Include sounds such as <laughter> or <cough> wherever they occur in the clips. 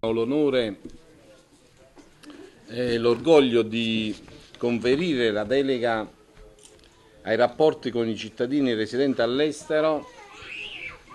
Ho l'onore e l'orgoglio di conferire la delega ai rapporti con i cittadini residenti all'estero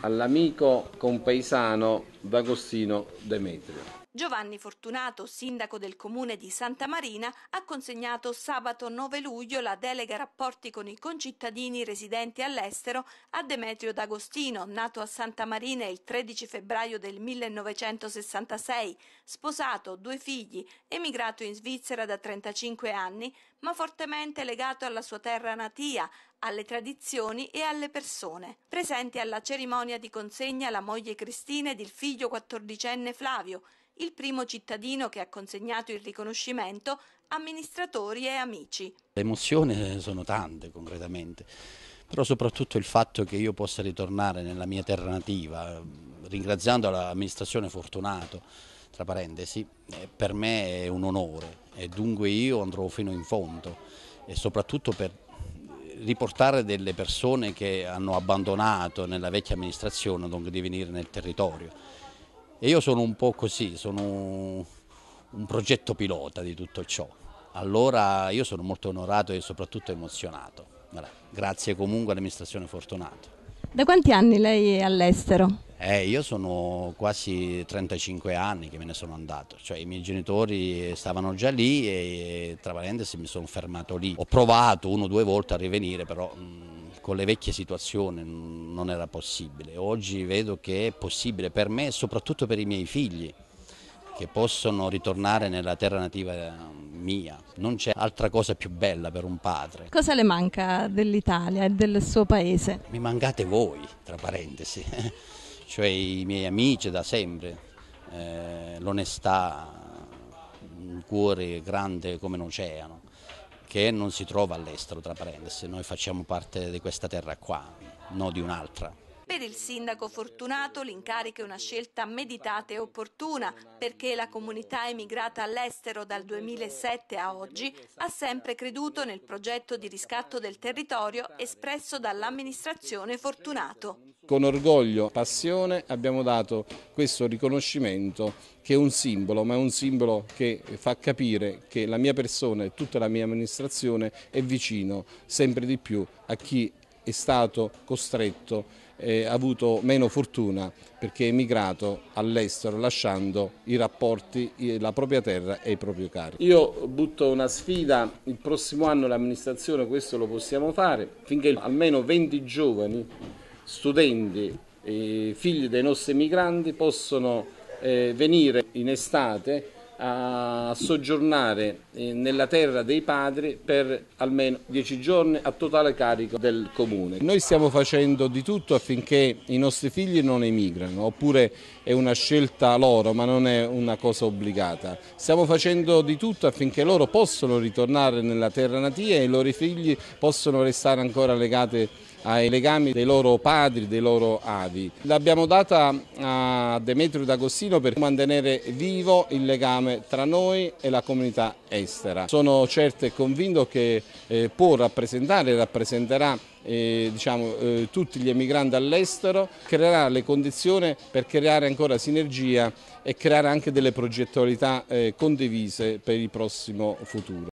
all'amico compaesano D'Agostino Demetrio. Giovanni Fortunato, sindaco del comune di Santa Marina, ha consegnato sabato 9 luglio la delega rapporti con i concittadini residenti all'estero a Demetrio D'Agostino, nato a Santa Marina il 13 febbraio del 1966, sposato, due figli, emigrato in Svizzera da 35 anni, ma fortemente legato alla sua terra natia, alle tradizioni e alle persone. Presenti alla cerimonia di consegna la moglie Cristina ed il figlio quattordicenne Flavio, il primo cittadino che ha consegnato il riconoscimento, amministratori e amici. Le emozioni eh, sono tante concretamente, però soprattutto il fatto che io possa ritornare nella mia terra nativa, mm, ringraziando l'amministrazione Fortunato, tra parentesi, eh, per me è un onore e dunque io andrò fino in fondo e soprattutto per riportare delle persone che hanno abbandonato nella vecchia amministrazione, dunque di venire nel territorio e io sono un po' così, sono un progetto pilota di tutto ciò. Allora io sono molto onorato e soprattutto emozionato. grazie comunque all'amministrazione Fortunato. Da quanti anni lei è all'estero? Eh, io sono quasi 35 anni che me ne sono andato, cioè i miei genitori stavano già lì e tra parentesi mi sono fermato lì. Ho provato uno o due volte a rivenire, però mh, mm, con le vecchie situazioni non era possibile. Oggi vedo che è possibile per me e soprattutto per i miei figli che possono ritornare nella terra nativa eh, mia. Non c'è altra cosa più bella per un padre. Cosa le manca dell'Italia e del suo paese? Mi mancate voi, tra parentesi, <laughs> cioè i miei amici da sempre, eh, l'onestà, un cuore grande come un oceano che non si trova all'estero, tra parentesi, noi facciamo parte di questa terra qua, non di un'altra. Per il sindaco Fortunato l'incarico è una scelta meditata e opportuna perché la comunità emigrata all'estero dal 2007 a oggi ha sempre creduto nel progetto di riscatto del territorio espresso dall'amministrazione Fortunato. Con orgoglio, e passione abbiamo dato questo riconoscimento che è un simbolo, ma è un simbolo che fa capire che la mia persona e tutta la mia amministrazione è vicino sempre di più a chi è stato costretto e ha avuto meno fortuna perché è emigrato all'estero lasciando i rapporti, la propria terra e i propri cari. Io butto una sfida, il prossimo anno l'amministrazione questo lo possiamo fare, finché almeno 20 giovani studenti, figli dei nostri migranti possono eh, venire in estate a soggiornare eh, nella terra dei padri per almeno 10 giorni a totale carico del comune. Noi stiamo facendo di tutto affinché i nostri figli non emigrano, oppure è una scelta loro ma non è una cosa obbligata. Stiamo facendo di tutto affinché loro possano ritornare nella terra natia e i loro figli possono restare ancora legati ai legami dei loro padri, dei loro avi. L'abbiamo data a Demetrio D'Agostino per mantenere vivo il legame tra noi e la comunità estera. Sono certo e convinto che eh, può rappresentare e rappresenterà eh, diciamo, eh, tutti gli emigranti all'estero, creerà le condizioni per creare ancora sinergia e creare anche delle progettualità eh, condivise per il prossimo futuro.